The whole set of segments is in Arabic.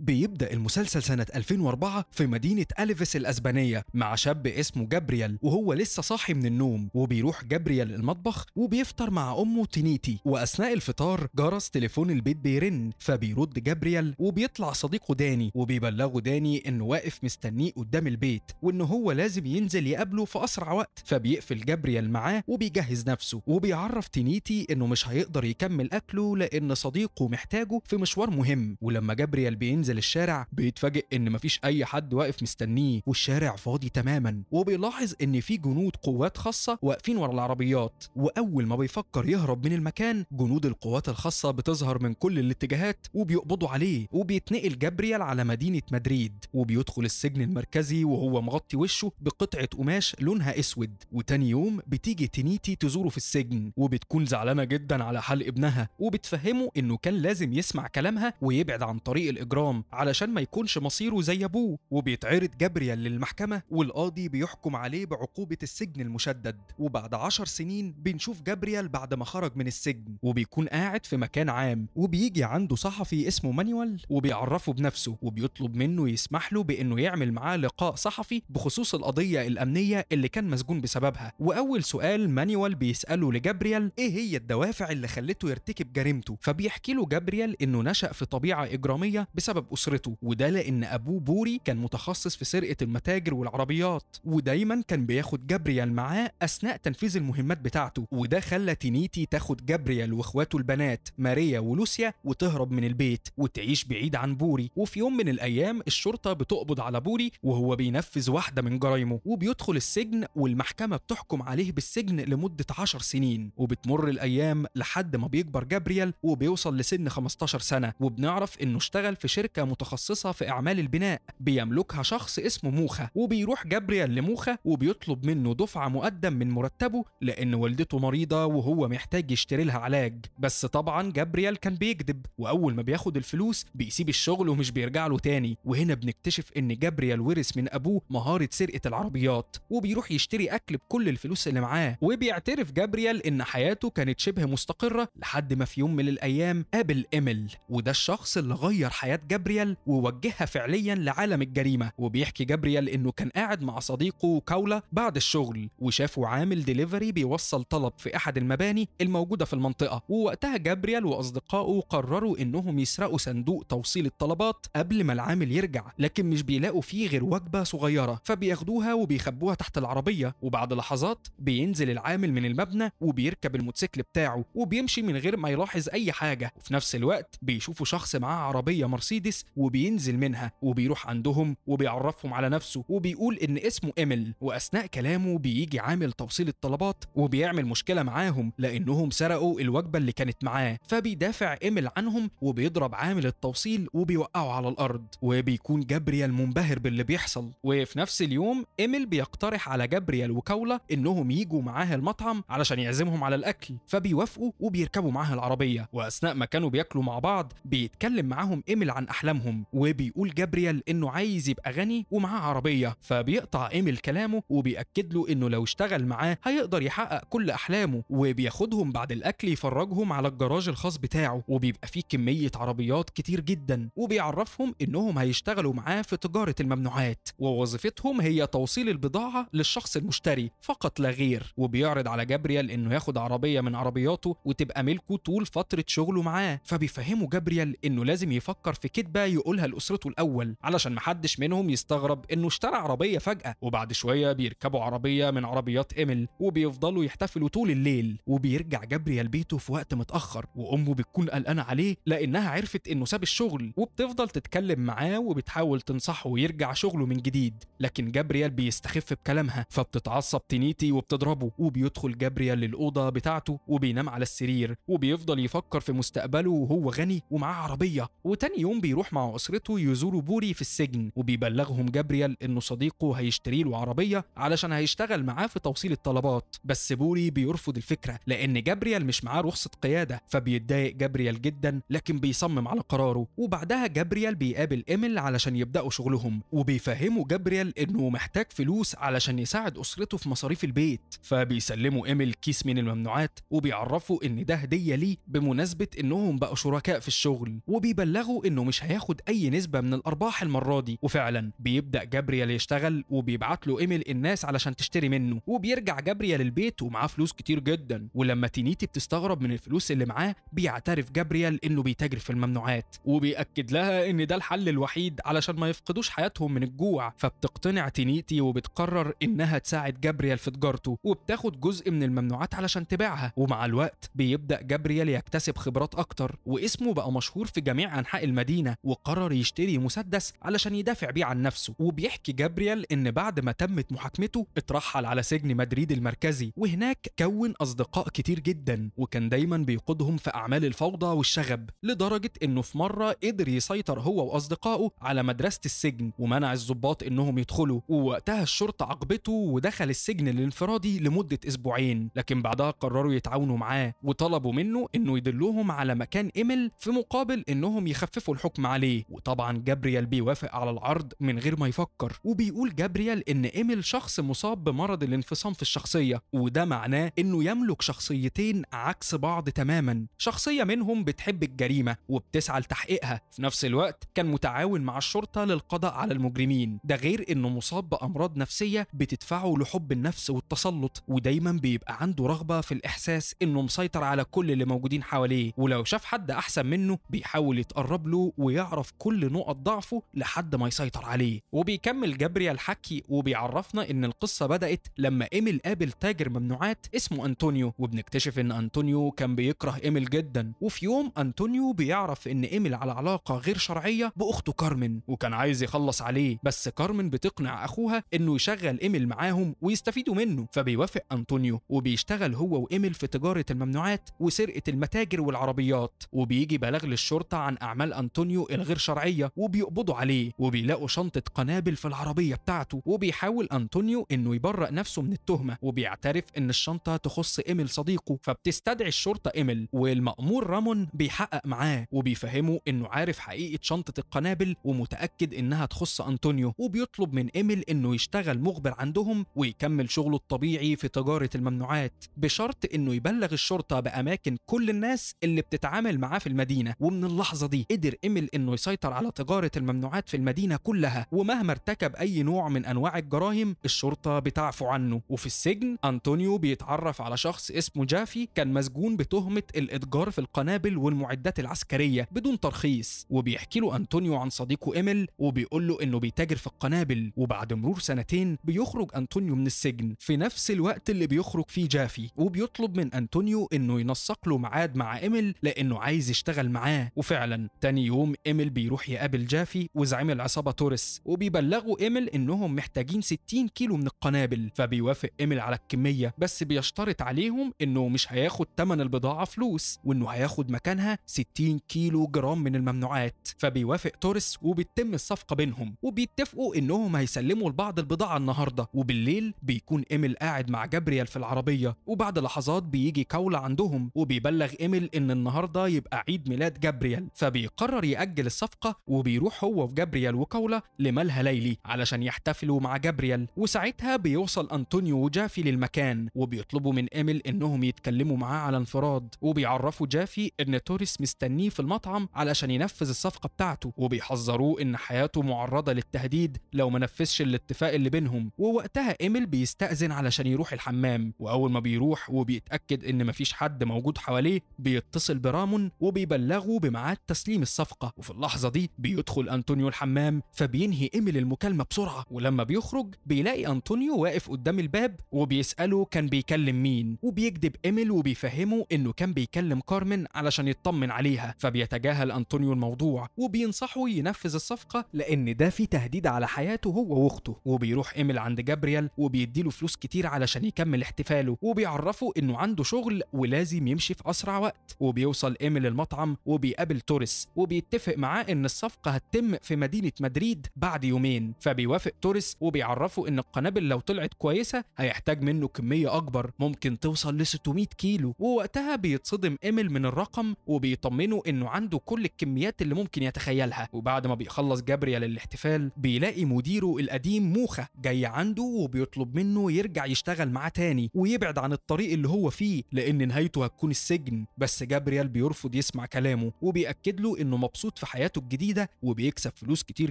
بيبدأ المسلسل سنة 2004 في مدينة اليفيس الأسبانية مع شاب اسمه جابرييل وهو لسه صاحي من النوم وبيروح جابرييل المطبخ وبيفطر مع أمه تينيتي وأثناء الفطار جرس تليفون البيت بيرن فبيرد جابرييل وبيطلع صديقه داني وبيبلغه داني إنه واقف مستنيه قدام البيت وإن هو لازم ينزل يقابله في أسرع وقت فبيقفل جابرييل معاه وبيجهز نفسه وبيعرف تينيتي إنه مش هيقدر يكمل أكله لأن صديقه محتاجه في مشوار مهم ولما جابرييل بينزل بينزل الشارع بيتفاجئ ان مفيش اي حد واقف مستنيه والشارع فاضي تماما وبيلاحظ ان في جنود قوات خاصه واقفين ورا العربيات واول ما بيفكر يهرب من المكان جنود القوات الخاصه بتظهر من كل الاتجاهات وبيقبضوا عليه وبيتنقل جابرييل على مدينه مدريد وبيدخل السجن المركزي وهو مغطي وشه بقطعه قماش لونها اسود وتاني يوم بتيجي تينيتي تزوره في السجن وبتكون زعلانه جدا على حال ابنها وبتفهمه انه كان لازم يسمع كلامها ويبعد عن طريق الاجرام علشان ما يكونش مصيره زي ابوه وبيتعرض جابرييل للمحكمة والقاضي بيحكم عليه بعقوبة السجن المشدد وبعد عشر سنين بنشوف جابرييل بعد ما خرج من السجن وبيكون قاعد في مكان عام وبيجي عنده صحفي اسمه مانيوال وبيعرفه بنفسه وبيطلب منه يسمح له بانه يعمل معاه لقاء صحفي بخصوص القضية الامنية اللي كان مسجون بسببها واول سؤال مانيوال بيسأله لجابرييل ايه هي الدوافع اللي خلته يرتكب جريمته فبيحكي له جابرييل انه نشأ في طبيعة اجرامية بسبب أسرته وده لأن أبوه بوري كان متخصص في سرقة المتاجر والعربيات ودايما كان بياخد جابريال معاه أثناء تنفيذ المهمات بتاعته وده خلى تينيتي تاخد جابريال وإخواته البنات ماريا ولوسيا وتهرب من البيت وتعيش بعيد عن بوري وفي يوم من الأيام الشرطة بتقبض على بوري وهو بينفذ واحدة من جرايمه وبيدخل السجن والمحكمة بتحكم عليه بالسجن لمدة 10 سنين وبتمر الأيام لحد ما بيكبر جابريال وبيوصل لسن 15 سنة وبنعرف إنه اشتغل في شركة شركة متخصصة في أعمال البناء بيملكها شخص اسمه موخة وبيروح جابريال لموخة وبيطلب منه دفعة مقدم من مرتبه لأن والدته مريضة وهو محتاج يشتري لها علاج بس طبعا جابريال كان بيكذب وأول ما بياخد الفلوس بيسيب الشغل ومش بيرجع له تاني وهنا بنكتشف إن جابريال ورث من أبوه مهارة سرقة العربيات وبيروح يشتري أكل بكل الفلوس اللي معاه وبيعترف جابريال إن حياته كانت شبه مستقرة لحد ما في يوم من الأيام قابل إيميل وده الشخص اللي غير حياة جابريال جابرييل ووجهها فعليا لعالم الجريمه وبيحكي جابرييل انه كان قاعد مع صديقه كاولا بعد الشغل وشافه عامل ديليفري بيوصل طلب في احد المباني الموجوده في المنطقه ووقتها جابرييل واصدقائه قرروا انهم يسرقوا صندوق توصيل الطلبات قبل ما العامل يرجع لكن مش بيلاقوا فيه غير وجبه صغيره فبياخدوها وبيخبوها تحت العربيه وبعد لحظات بينزل العامل من المبنى وبيركب الموتوسيكل بتاعه وبيمشي من غير ما يلاحظ اي حاجه وفي نفس الوقت بيشوفوا شخص معاه عربيه مرسيدس وبينزل منها وبيروح عندهم وبيعرفهم على نفسه وبيقول ان اسمه ايميل واثناء كلامه بيجي عامل توصيل الطلبات وبيعمل مشكله معاهم لانهم سرقوا الوجبه اللي كانت معاه فبيدافع ايميل عنهم وبيضرب عامل التوصيل وبيوقعه على الارض وبيكون جابريال منبهر باللي بيحصل وفي نفس اليوم ايميل بيقترح على جابريال وكولا انهم يجوا معاه المطعم علشان يعزمهم على الاكل فبيوافقوا وبيركبوا معاه العربيه واثناء ما كانوا بياكلوا مع بعض بيتكلم معاهم ايميل عن احلام احلامهم وبيقول جابرييل انه عايز يبقى غني ومعاه عربيه فبيقطع ايميل كلامه وبياكد له انه لو اشتغل معاه هيقدر يحقق كل احلامه وبياخدهم بعد الاكل يفرجهم على الجراج الخاص بتاعه وبيبقى فيه كميه عربيات كتير جدا وبيعرفهم انهم هيشتغلوا معاه في تجاره الممنوعات ووظيفتهم هي توصيل البضاعه للشخص المشتري فقط لا غير وبيعرض على جابرييل انه ياخد عربيه من عربياته وتبقى ملكه طول فتره شغله معاه فبيفهمه جابرييل انه لازم يفكر في كدبه حاجة يقولها لأسرته الأول علشان محدش منهم يستغرب إنه اشترى عربية فجأة وبعد شوية بيركبوا عربية من عربيات إيميل وبيفضلوا يحتفلوا طول الليل وبيرجع جبريل بيته في وقت متأخر وأمه بتكون قلقانة عليه لأنها عرفت إنه ساب الشغل وبتفضل تتكلم معاه وبتحاول تنصحه يرجع شغله من جديد لكن جبريل بيستخف بكلامها فبتتعصب تنيتي وبتضربه وبيدخل جبريل للأوضة بتاعته وبينام على السرير وبيفضل يفكر في مستقبله وهو غني ومعاه عربية وتاني يوم بيروح بيروح مع أسرته يزوروا بوري في السجن وبيبلغهم جابرييل إنه صديقه هيشتري له عربية علشان هيشتغل معاه في توصيل الطلبات بس بوري بيرفض الفكرة لأن جابرييل مش معاه رخصة قيادة فبيتضايق جابرييل جدا لكن بيصمم على قراره وبعدها جابرييل بيقابل إيميل علشان يبدأوا شغلهم وبيفهموا جابرييل إنه محتاج فلوس علشان يساعد أسرته في مصاريف البيت فبيسلموا إيميل كيس من الممنوعات وبيعرفوا إن ده هدية ليه بمناسبة إنهم بقوا شركاء في الشغل وبيبلغوا إنه مش هي هياخد اي نسبه من الارباح المره دي وفعلا بيبدا جابريال يشتغل وبيبعت له ايميل الناس علشان تشتري منه وبيرجع جابريال البيت ومعاه فلوس كتير جدا ولما تينيتي بتستغرب من الفلوس اللي معاه بيعترف جابريال انه بيتاجر في الممنوعات وبيأكد لها ان ده الحل الوحيد علشان ما يفقدوش حياتهم من الجوع فبتقتنع تينيتي وبتقرر انها تساعد جابريال في تجارته وبتاخد جزء من الممنوعات علشان تبيعها ومع الوقت بيبدأ جابريال يكتسب خبرات اكتر واسمه بقى مشهور في جميع انحاء المدينه وقرر يشتري مسدس علشان يدافع بيه عن نفسه وبيحكي جابرييل ان بعد ما تمت محاكمته اترحل على سجن مدريد المركزي وهناك كون اصدقاء كتير جدا وكان دايما بيقودهم في اعمال الفوضى والشغب لدرجه انه في مره قدر يسيطر هو واصدقائه على مدرسه السجن ومنع الضباط انهم يدخلوا ووقتها الشرطه عاقبته ودخل السجن الانفرادي لمده اسبوعين لكن بعدها قرروا يتعاونوا معاه وطلبوا منه انه يدلوهم على مكان ايميل في مقابل انهم يخففوا الحكم عليه وطبعا جابريال بيوافق على العرض من غير ما يفكر وبيقول جابريال ان ايميل شخص مصاب بمرض الانفصام في الشخصيه وده معناه انه يملك شخصيتين عكس بعض تماما شخصيه منهم بتحب الجريمه وبتسعى لتحقيقها في نفس الوقت كان متعاون مع الشرطه للقضاء على المجرمين ده غير انه مصاب بامراض نفسيه بتدفعه لحب النفس والتسلط ودايما بيبقى عنده رغبه في الاحساس انه مسيطر على كل اللي موجودين حواليه ولو شاف حد احسن منه بيحاول يتقرب له ويعرف كل نقط ضعفه لحد ما يسيطر عليه وبيكمل جابريال حكي وبيعرفنا ان القصه بدات لما ايميل قابل تاجر ممنوعات اسمه انطونيو وبنكتشف ان انطونيو كان بيكره ايميل جدا وفي يوم انطونيو بيعرف ان ايميل على علاقه غير شرعيه باخته كارمن وكان عايز يخلص عليه بس كارمن بتقنع اخوها انه يشغل ايميل معاهم ويستفيدوا منه فبيوافق انطونيو وبيشتغل هو وايميل في تجاره الممنوعات وسرقه المتاجر والعربيات وبيجي بلاغ للشرطه عن اعمال انطونيو إلى غير شرعية وبيقبضوا عليه وبيلاقوا شنطة قنابل في العربية بتاعته وبيحاول أنطونيو إنه يبرأ نفسه من التهمة وبيعترف إن الشنطة تخص إيميل صديقه فبتستدعي الشرطة إيميل والمأمور رامون بيحقق معاه وبيفهمه إنه عارف حقيقة شنطة القنابل ومتأكد إنها تخص أنطونيو وبيطلب من إيميل إنه يشتغل مخبر عندهم ويكمل شغله الطبيعي في تجارة الممنوعات بشرط إنه يبلغ الشرطة بأماكن كل الناس اللي بتتعامل معاه في المدينة ومن اللحظة دي قدر إيميل انه يسيطر على تجاره الممنوعات في المدينه كلها ومهما ارتكب اي نوع من انواع الجرائم الشرطه بتعفو عنه وفي السجن انطونيو بيتعرف على شخص اسمه جافي كان مسجون بتهمه الاتجار في القنابل والمعدات العسكريه بدون ترخيص وبيحكي له انطونيو عن صديقه ايميل وبيقول له انه بيتاجر في القنابل وبعد مرور سنتين بيخرج انطونيو من السجن في نفس الوقت اللي بيخرج فيه جافي وبيطلب من انطونيو انه ينسق له ميعاد مع ايميل لانه عايز يشتغل معاه وفعلا تاني يوم ايميل بيروح يقابل جافي وزعيم العصابه توريس وبيبلغوا ايميل انهم محتاجين 60 كيلو من القنابل فبيوافق ايميل على الكميه بس بيشترط عليهم انه مش هياخد ثمن البضاعه فلوس وانه هياخد مكانها 60 كيلو جرام من الممنوعات فبيوافق توريس وبتتم الصفقه بينهم وبيتفقوا انهم هيسلموا لبعض البضاعه النهارده وبالليل بيكون ايميل قاعد مع جابرييل في العربيه وبعد لحظات بيجي كولا عندهم وبيبلغ ايميل ان النهارده يبقى عيد ميلاد جابرييل فبيقرر يأجل بيأجل الصفقة وبيروح هو وجابريال وكولا لملها ليلي علشان يحتفلوا مع جابريال وساعتها بيوصل أنطونيو وجافي للمكان وبيطلبوا من إيميل إنهم يتكلموا معاه على انفراد وبيعرفوا جافي إن توريس مستنيه في المطعم علشان ينفذ الصفقة بتاعته وبيحذروه إن حياته معرضة للتهديد لو ما نفذش الاتفاق اللي بينهم ووقتها إيميل بيستأذن علشان يروح الحمام وأول ما بيروح وبيتأكد إن مفيش حد موجود حواليه بيتصل برامون وبيبلغه بميعاد تسليم الصفقة وفي اللحظة دي بيدخل أنطونيو الحمام فبينهي إيميل المكالمة بسرعة ولما بيخرج بيلاقي أنطونيو واقف قدام الباب وبيسأله كان بيكلم مين وبيكذب إيميل وبيفهمه إنه كان بيكلم كارمن علشان يطمن عليها فبيتجاهل أنطونيو الموضوع وبينصحه ينفذ الصفقة لأن ده في تهديد على حياته هو وأخته وبيروح إيميل عند جابريال وبيديله فلوس كتير علشان يكمل احتفاله وبيعرفه إنه عنده شغل ولازم يمشي في أسرع وقت وبيوصل إيميل المطعم وبيقابل توريس وبيتفق بيتفق معاه ان الصفقه هتتم في مدينه مدريد بعد يومين فبيوافق توريس وبيعرفه ان القنابل لو طلعت كويسه هيحتاج منه كميه اكبر ممكن توصل ل 600 كيلو ووقتها بيتصدم ايميل من الرقم وبيطمنه انه عنده كل الكميات اللي ممكن يتخيلها وبعد ما بيخلص جابريال الاحتفال بيلاقي مديره القديم موخه جاي عنده وبيطلب منه يرجع يشتغل معاه تاني ويبعد عن الطريق اللي هو فيه لان نهايته هتكون السجن بس جابريال بيرفض يسمع كلامه وبيأكد له انه مبسوط في حياته الجديده وبيكسب فلوس كتير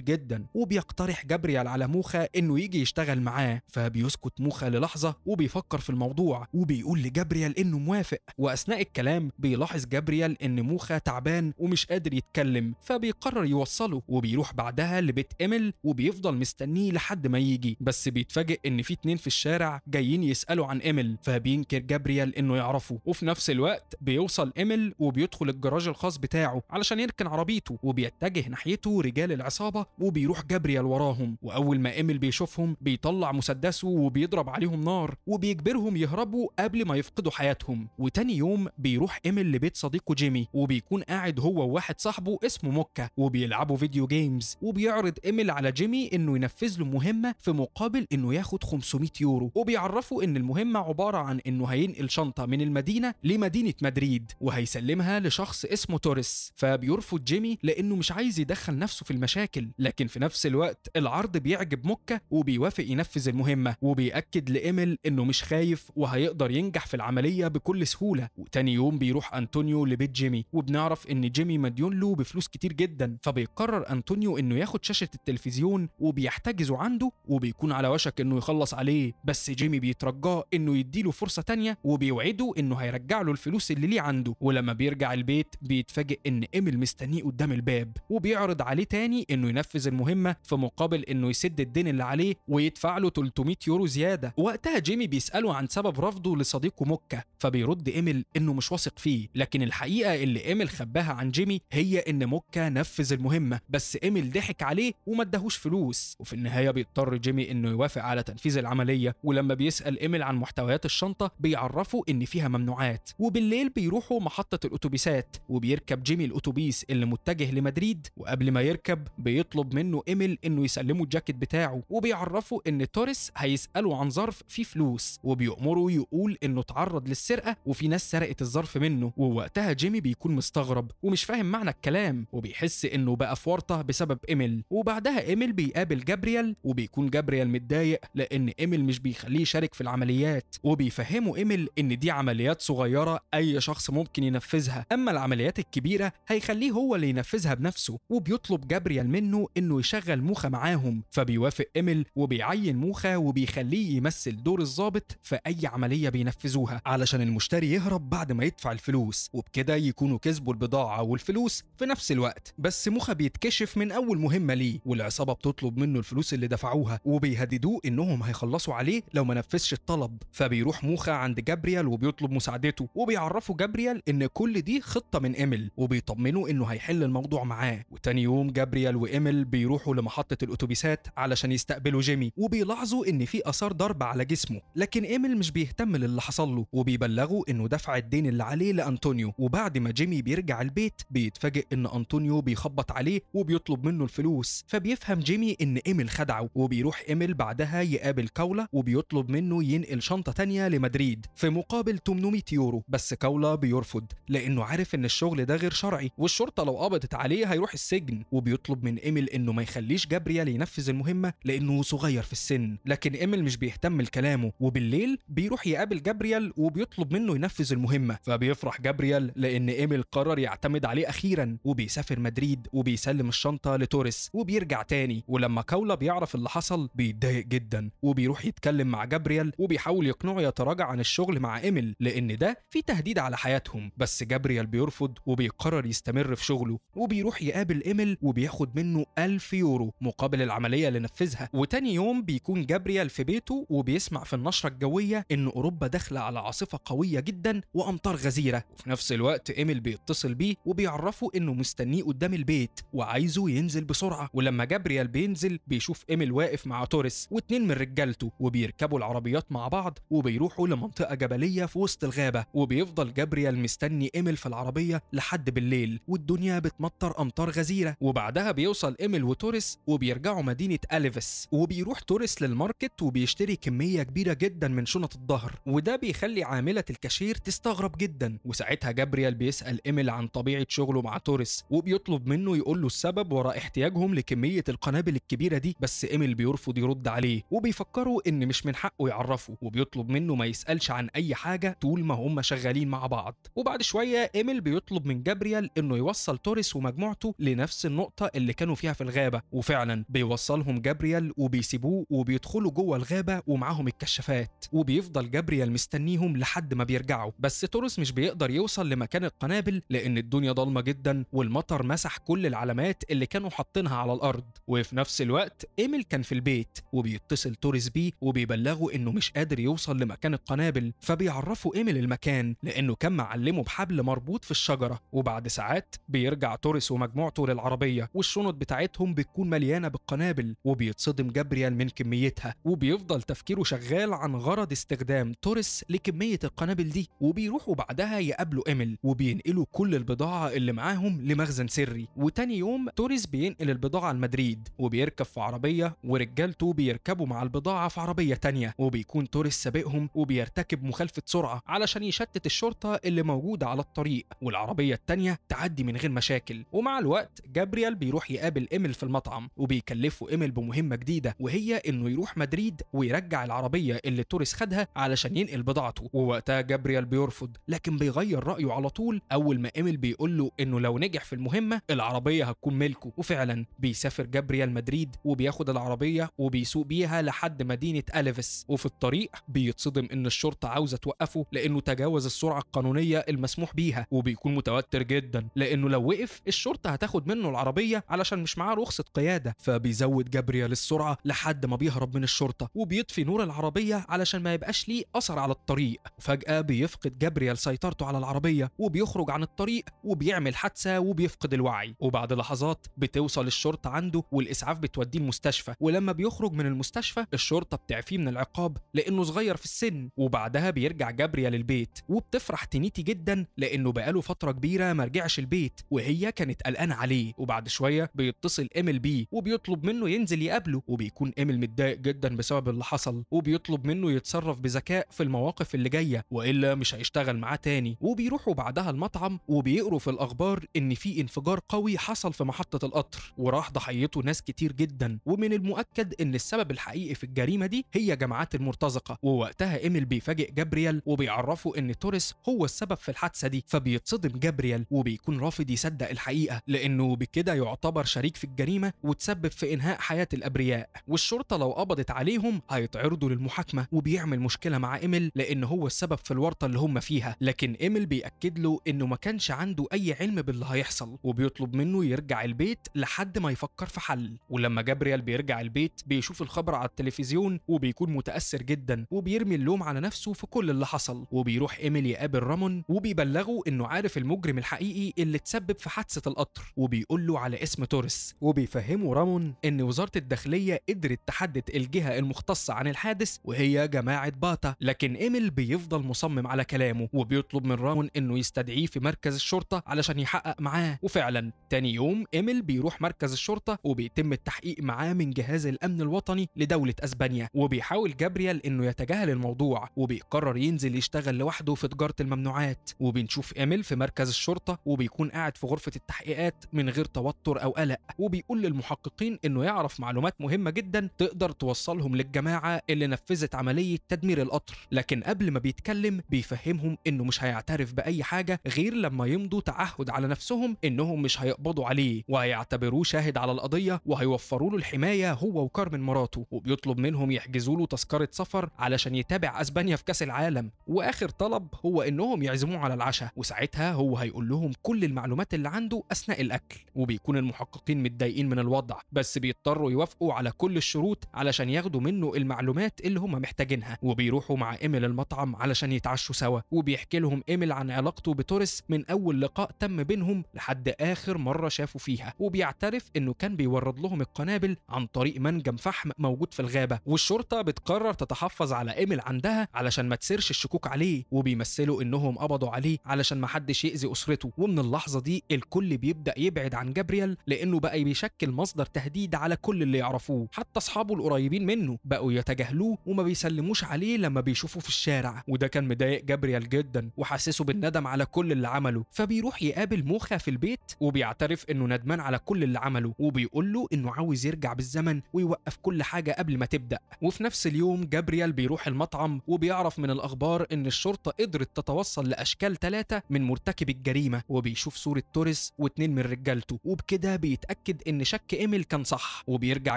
جدا وبيقترح جابريال على موخا انه يجي يشتغل معاه فبيسكت موخا للحظه وبيفكر في الموضوع وبيقول لجابريال انه موافق واثناء الكلام بيلاحظ جابريال ان موخا تعبان ومش قادر يتكلم فبيقرر يوصله وبيروح بعدها لبيت ايميل وبيفضل مستنيه لحد ما يجي بس بيتفاجئ ان في اتنين في الشارع جايين يسالوا عن ايميل فبينكر جابريال انه يعرفه وفي نفس الوقت بيوصل ايميل وبيدخل الجراج الخاص بتاعه علشان يركن عربيته وبيتجه ناحيته رجال العصابة وبيروح جابريال وراهم وأول ما إيميل بيشوفهم بيطلع مسدسه وبيضرب عليهم نار وبيجبرهم يهربوا قبل ما يفقدوا حياتهم وتاني يوم بيروح إيميل لبيت صديقه جيمي وبيكون قاعد هو وواحد صاحبه اسمه موكا وبيلعبوا فيديو جيمز وبيعرض إيميل على جيمي إنه ينفذ له مهمة في مقابل إنه ياخد 500 يورو وبيعرفه إن المهمة عبارة عن إنه هينقل شنطة من المدينة لمدينة مدريد وهيسلمها لشخص اسمه توريس فبيرفض جيمي لأنه مش عايز يدخل نفسه في المشاكل لكن في نفس الوقت العرض بيعجب مكة وبيوافق ينفذ المهمة وبيأكد لإيميل إنه مش خايف وهيقدر ينجح في العملية بكل سهولة وتاني يوم بيروح أنطونيو لبيت جيمي وبنعرف إن جيمي مديون له بفلوس كتير جدا فبيقرر أنطونيو إنه ياخد شاشة التلفزيون وبيحتجزه عنده وبيكون على وشك إنه يخلص عليه بس جيمي بيترجاه إنه يديله فرصة تانية وبيوعده إنه هيرجع له الفلوس اللي ليه عنده ولما بيرجع البيت بيتفاجئ إن إيميل مستنيه قدام الباب وبيعرض عليه تاني انه ينفذ المهمه في مقابل انه يسد الدين اللي عليه ويدفع له 300 يورو زياده وقتها جيمي بيساله عن سبب رفضه لصديقه موكا فبيرد ايميل انه مش واثق فيه لكن الحقيقه اللي ايميل خباها عن جيمي هي ان موكا نفذ المهمه بس ايميل ضحك عليه وما اداهوش فلوس وفي النهايه بيضطر جيمي انه يوافق على تنفيذ العمليه ولما بيسال ايميل عن محتويات الشنطه بيعرفه ان فيها ممنوعات وبالليل بيروحوا محطه الاتوبيسات وبيركب جيمي الاتوبيس اللي متجه بيتجه لمدريد وقبل ما يركب بيطلب منه ايميل انه يسلمه الجاكيت بتاعه وبيعرفه ان توريس هيساله عن ظرف فيه فلوس وبيأمره يقول انه اتعرض للسرقه وفي ناس سرقت الظرف منه ووقتها جيمي بيكون مستغرب ومش فاهم معنى الكلام وبيحس انه بقى في ورطه بسبب ايميل وبعدها ايميل بيقابل جابريال وبيكون جابريال متضايق لان ايميل مش بيخليه يشارك في العمليات وبيفهمه ايميل ان دي عمليات صغيره اي شخص ممكن ينفذها اما العمليات الكبيره هيخليه هو اللي ينفذها بينفذها بنفسه وبيطلب جابريال منه انه يشغل موخا معاهم فبيوافق ايميل وبيعين موخا وبيخليه يمثل دور الظابط في اي عمليه بينفذوها علشان المشتري يهرب بعد ما يدفع الفلوس وبكده يكونوا كسبوا البضاعه والفلوس في نفس الوقت بس موخا بيتكشف من اول مهمه ليه والعصابه بتطلب منه الفلوس اللي دفعوها وبيهددوه انهم هيخلصوا عليه لو ما نفذش الطلب فبيروح موخا عند جابريال وبيطلب مساعدته وبيعرفوا جابريال ان كل دي خطه من ايميل وبيطمنه انه هيحل الموضوع الموضوع معاه وتاني يوم جابريال وإيميل بيروحوا لمحطة الأتوبيسات علشان يستقبلوا جيمي وبيلاحظوا إن في آثار ضرب على جسمه لكن إيميل مش بيهتم للي حصل له وبيبلغوا إنه دفع الدين اللي عليه لأنطونيو وبعد ما جيمي بيرجع البيت بيتفاجئ إن أنطونيو بيخبط عليه وبيطلب منه الفلوس فبيفهم جيمي إن إيميل خدعه وبيروح إيميل بعدها يقابل كولا وبيطلب منه ينقل شنطة تانية لمدريد في مقابل 800 يورو بس كولا بيرفض لأنه عارف إن الشغل ده غير شرعي والشرطة لو قبضت ضغطت عليه هيروح السجن وبيطلب من ايميل انه ما يخليش جابريال ينفذ المهمه لانه صغير في السن لكن ايميل مش بيهتم لكلامه وبالليل بيروح يقابل جابريال وبيطلب منه ينفذ المهمه فبيفرح جابريال لان ايميل قرر يعتمد عليه اخيرا وبيسافر مدريد وبيسلم الشنطه لتوريس وبيرجع تاني ولما كولا بيعرف اللي حصل بيتضايق جدا وبيروح يتكلم مع جابريال وبيحاول يقنعه يتراجع عن الشغل مع ايميل لان ده في تهديد على حياتهم بس جابريال بيرفض وبيقرر يستمر في شغله وبيروح يقابل ايميل وبياخد منه 1000 يورو مقابل العمليه اللي نفذها وتاني يوم بيكون جابريال في بيته وبيسمع في النشره الجويه ان اوروبا داخله على عاصفه قويه جدا وامطار غزيره وفي نفس الوقت ايميل بيتصل بيه وبيعرفه انه مستنيه قدام البيت وعايزه ينزل بسرعه ولما جابريال بينزل بيشوف ايميل واقف مع توريس واتنين من رجالته وبيركبوا العربيات مع بعض وبيروحوا لمنطقه جبليه في وسط الغابه وبيفضل جابريال مستني ايميل في العربيه لحد بالليل والدنيا بتمطر بتمطر امطار غزيره وبعدها بيوصل ايميل وتوريس وبيرجعوا مدينه اليفس وبيروح توريس للماركت وبيشتري كميه كبيره جدا من شنط الظهر وده بيخلي عامله الكاشير تستغرب جدا وساعتها جابريال بيسال ايميل عن طبيعه شغله مع توريس وبيطلب منه يقول له السبب وراء احتياجهم لكميه القنابل الكبيره دي بس ايميل بيرفض يرد عليه وبيفكره ان مش من حقه يعرفه وبيطلب منه ما يسالش عن اي حاجه طول ما هم شغالين مع بعض وبعد شويه ايميل بيطلب من جابريال انه يوصل توريس ومجموعته لنفس النقطة اللي كانوا فيها في الغابة وفعلا بيوصلهم جابريال وبيسيبوه وبيدخلوا جوه الغابة ومعاهم الكشافات وبيفضل جابريال مستنيهم لحد ما بيرجعوا بس تورس مش بيقدر يوصل لمكان القنابل لأن الدنيا ضلمة جدا والمطر مسح كل العلامات اللي كانوا حاطينها على الأرض وفي نفس الوقت إيميل كان في البيت وبيتصل توريس بيه وبيبلغه إنه مش قادر يوصل لمكان القنابل فبيعرفوا إيميل المكان لأنه كان معلمه بحبل مربوط في الشجرة وبعد ساعات بيرجع توريس توريس ومجموعته للعربيه والشنط بتاعتهم بتكون مليانه بالقنابل وبيتصدم جابريال من كميتها وبيفضل تفكيره شغال عن غرض استخدام توريس لكميه القنابل دي وبيروحوا بعدها يقابلوا ايميل وبينقلوا كل البضاعه اللي معاهم لمخزن سري وتاني يوم توريس بينقل البضاعه لمدريد وبيركب في عربيه ورجالته بيركبوا مع البضاعه في عربيه تانية وبيكون توريس سابقهم وبيرتكب مخالفه سرعه علشان يشتت الشرطه اللي موجوده على الطريق والعربيه التانية تعدي من غير مشاكل ايميل ومع الوقت جابريال بيروح يقابل ايميل في المطعم وبيكلفه ايميل بمهمه جديده وهي انه يروح مدريد ويرجع العربيه اللي توريس خدها علشان ينقل بضاعته ووقتها جابريال بيرفض لكن بيغير رايه على طول اول ما ايميل بيقول له انه لو نجح في المهمه العربيه هتكون ملكه وفعلا بيسافر جابريال مدريد وبياخد العربيه وبيسوق بيها لحد مدينه اليفس وفي الطريق بيتصدم ان الشرطه عاوزه توقفه لانه تجاوز السرعه القانونيه المسموح بيها وبيكون متوتر جدا لانه لو وقف الشرطه هتاخد منه العربيه علشان مش معاه رخصه قياده فبيزود جابريال السرعه لحد ما بيهرب من الشرطه وبيطفي نور العربيه علشان ما يبقاش ليه اثر على الطريق وفجاه بيفقد جابريال سيطرته على العربيه وبيخرج عن الطريق وبيعمل حادثه وبيفقد الوعي وبعد لحظات بتوصل الشرطه عنده والاسعاف بتوديه المستشفى ولما بيخرج من المستشفى الشرطه بتعفيه من العقاب لانه صغير في السن وبعدها بيرجع جابريال البيت وبتفرح تنيتي جدا لانه بقاله فتره كبيره ما رجعش البيت وهي كانت قلقانه عليه وبعد شويه بيتصل ايميل بيه وبيطلب منه ينزل يقابله وبيكون ايميل متضايق جدا بسبب اللي حصل وبيطلب منه يتصرف بذكاء في المواقف اللي جايه والا مش هيشتغل معاه تاني وبيروحوا بعدها المطعم وبيقروا في الاخبار ان في انفجار قوي حصل في محطه القطر وراح ضحيته ناس كتير جدا ومن المؤكد ان السبب الحقيقي في الجريمه دي هي جماعات المرتزقه ووقتها ايميل بيفاجئ جابرييل وبيعرفه ان توريس هو السبب في الحادثه دي فبيتصدم جابرييل وبيكون رافض يصدق الحقيقه لانه بكده يعتبر شريك في الجريمه وتسبب في انهاء حياه الابرياء والشرطه لو قبضت عليهم هيتعرضوا للمحاكمه وبيعمل مشكله مع ايميل لان هو السبب في الورطه اللي هم فيها لكن ايميل بياكد له انه ما كانش عنده اي علم باللي هيحصل وبيطلب منه يرجع البيت لحد ما يفكر في حل ولما جابريال بيرجع البيت بيشوف الخبر على التلفزيون وبيكون متاثر جدا وبيرمي اللوم على نفسه في كل اللي حصل وبيروح ايميل يقابل رامون وبيبلغه انه عارف المجرم الحقيقي اللي تسبب في حادثه حادثه القطر وبيقول له على اسم توريس وبيفهمه رامون ان وزاره الداخليه قدرت تحدد الجهه المختصه عن الحادث وهي جماعه باتا لكن ايميل بيفضل مصمم على كلامه وبيطلب من رامون انه يستدعيه في مركز الشرطه علشان يحقق معاه وفعلا تاني يوم ايميل بيروح مركز الشرطه وبيتم التحقيق معاه من جهاز الامن الوطني لدوله اسبانيا وبيحاول جابرييل انه يتجاهل الموضوع وبيقرر ينزل يشتغل لوحده في تجاره الممنوعات وبنشوف ايميل في مركز الشرطه وبيكون قاعد في غرفه التحقيقات من غير توتر أو قلق وبيقول للمحققين إنه يعرف معلومات مهمة جدا تقدر توصلهم للجماعة اللي نفذت عملية تدمير القطر لكن قبل ما بيتكلم بيفهمهم إنه مش هيعترف بأي حاجة غير لما يمضوا تعهد على نفسهم إنهم مش هيقبضوا عليه وهيعتبروه شاهد على القضية وهيوفروا له الحماية هو وكارمن مراته وبيطلب منهم يحجزوا له تذكرة سفر علشان يتابع أسبانيا في كأس العالم وآخر طلب هو إنهم يعزموه على العشاء وساعتها هو هيقول لهم كل المعلومات اللي عنده عنده اثناء الاكل وبيكون المحققين متضايقين من الوضع بس بيضطروا يوافقوا على كل الشروط علشان ياخدوا منه المعلومات اللي هم محتاجينها وبيروحوا مع ايميل المطعم علشان يتعشوا سوا وبيحكي لهم ايميل عن علاقته بتوريس من اول لقاء تم بينهم لحد اخر مره شافوا فيها وبيعترف انه كان بيورد لهم القنابل عن طريق منجم فحم موجود في الغابه والشرطه بتقرر تتحفظ على ايميل عندها علشان ما تسيرش الشكوك عليه وبيمثلوا انهم قبضوا عليه علشان ما حدش ياذي اسرته ومن اللحظه دي الكل الكل بيبدأ يبعد عن جابرييل لأنه بقى بيشكل مصدر تهديد على كل اللي يعرفوه حتى أصحابه القريبين منه بقوا يتجاهلوه وما بيسلموش عليه لما بيشوفوه في الشارع وده كان مضايق جابرييل جدا وحاسسه بالندم على كل اللي عمله فبيروح يقابل موخا في البيت وبيعترف إنه ندمان على كل اللي عمله وبيقول له إنه عاوز يرجع بالزمن ويوقف كل حاجة قبل ما تبدأ وفي نفس اليوم جابرييل بيروح المطعم وبيعرف من الأخبار إن الشرطة قدرت تتوصل لأشكال ثلاثة من مرتكب الجريمة وبيشوف صورة توريس واتنين من رجالته وبكده بيتأكد إن شك إيميل كان صح وبيرجع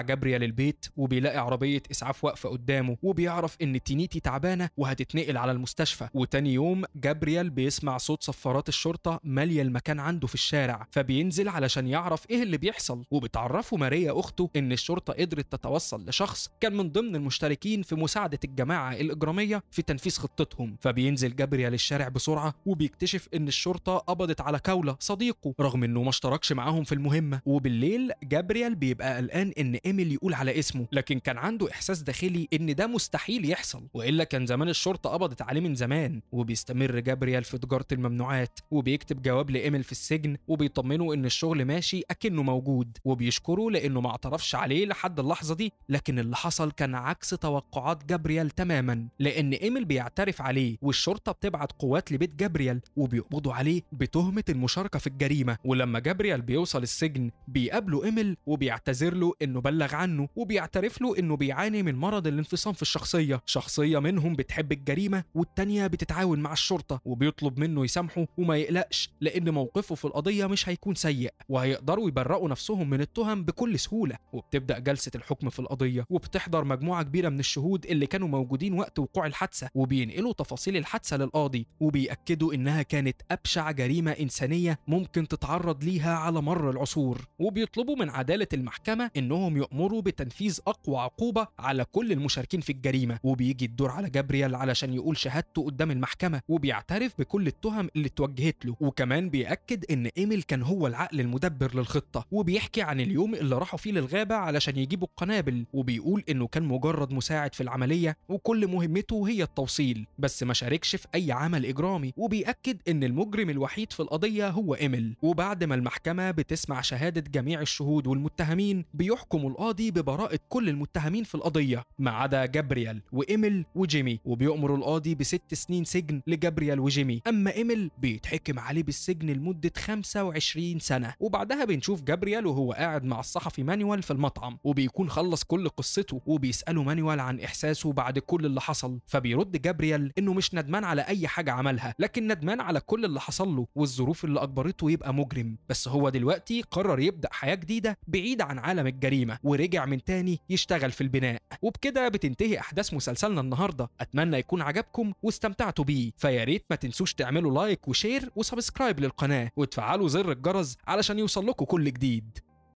جابريال البيت وبيلاقي عربية إسعاف واقفة قدامه وبيعرف إن تينيتي تعبانة وهتتنقل على المستشفى وتاني يوم جابريال بيسمع صوت صفارات الشرطة مالية المكان عنده في الشارع فبينزل علشان يعرف إيه اللي بيحصل وبتعرفه ماريا أخته إن الشرطة قدرت تتوصل لشخص كان من ضمن المشتركين في مساعدة الجماعة الإجرامية في تنفيذ خطتهم فبينزل جابريال الشارع بسرعة وبيكتشف إن الشرطة قبضت على كاولا صديقه رغم انه ما اشتركش معاهم في المهمه وبالليل جابريال بيبقى قلقان ان ايميل يقول على اسمه لكن كان عنده احساس داخلي ان ده مستحيل يحصل والا كان زمان الشرطه قبضت عليه من زمان وبيستمر جابريال في تجاره الممنوعات وبيكتب جواب لايميل في السجن وبيطمنه ان الشغل ماشي اكنه موجود وبيشكره لانه ما اعترفش عليه لحد اللحظه دي لكن اللي حصل كان عكس توقعات جابريال تماما لان ايميل بيعترف عليه والشرطه بتبعت قوات لبيت جابريال وبيقبضوا عليه بتهمه المشاركه في الجريمه القديمة ولما جابريال بيوصل السجن بيقابله ايميل وبيعتذر له انه بلغ عنه وبيعترف له انه بيعاني من مرض الانفصام في الشخصية شخصية منهم بتحب الجريمة والتانية بتتعاون مع الشرطة وبيطلب منه يسامحه وما يقلقش لان موقفه في القضية مش هيكون سيء وهيقدروا يبرئوا نفسهم من التهم بكل سهولة وبتبدأ جلسة الحكم في القضية وبتحضر مجموعة كبيرة من الشهود اللي كانوا موجودين وقت وقوع الحادثة وبينقلوا تفاصيل الحادثة للقاضي وبيأكدوا انها كانت ابشع جريمة انسانية ممكن بتتعرض ليها على مر العصور وبيطلبوا من عدالة المحكمة إنهم يأمروا بتنفيذ أقوى عقوبة على كل المشاركين في الجريمة وبيجي الدور على جابرييل علشان يقول شهادته قدام المحكمة وبيعترف بكل التهم اللي اتوجهت له وكمان بيأكد إن إيميل كان هو العقل المدبر للخطة وبيحكي عن اليوم اللي راحوا فيه للغابة علشان يجيبوا القنابل وبيقول إنه كان مجرد مساعد في العملية وكل مهمته هي التوصيل بس ما شاركش في أي عمل إجرامي وبيأكد إن المجرم الوحيد في القضية هو إيميل وبعد ما المحكمة بتسمع شهادة جميع الشهود والمتهمين بيحكم القاضي ببراءة كل المتهمين في القضية ما عدا جابريال وإيميل وجيمي وبيؤمر القاضي بست سنين سجن لجابريال وجيمي أما إيميل بيتحكم عليه بالسجن لمدة 25 سنة وبعدها بنشوف جابريال وهو قاعد مع الصحفي مانوال في المطعم وبيكون خلص كل قصته وبيسأله مانوال عن إحساسه بعد كل اللي حصل فبيرد جابريال إنه مش ندمان على أي حاجة عملها لكن ندمان على كل اللي حصل له والظروف اللي أجبرته يبقى مجرم بس هو دلوقتي قرر يبدا حياه جديده بعيد عن عالم الجريمه ورجع من تاني يشتغل في البناء وبكده بتنتهي احداث مسلسلنا النهارده اتمنى يكون عجبكم واستمتعتوا بيه فيا ريت ما تنسوش تعملوا لايك وشير وسبسكرايب للقناه وتفعلوا زر الجرس علشان يوصل لكم كل جديد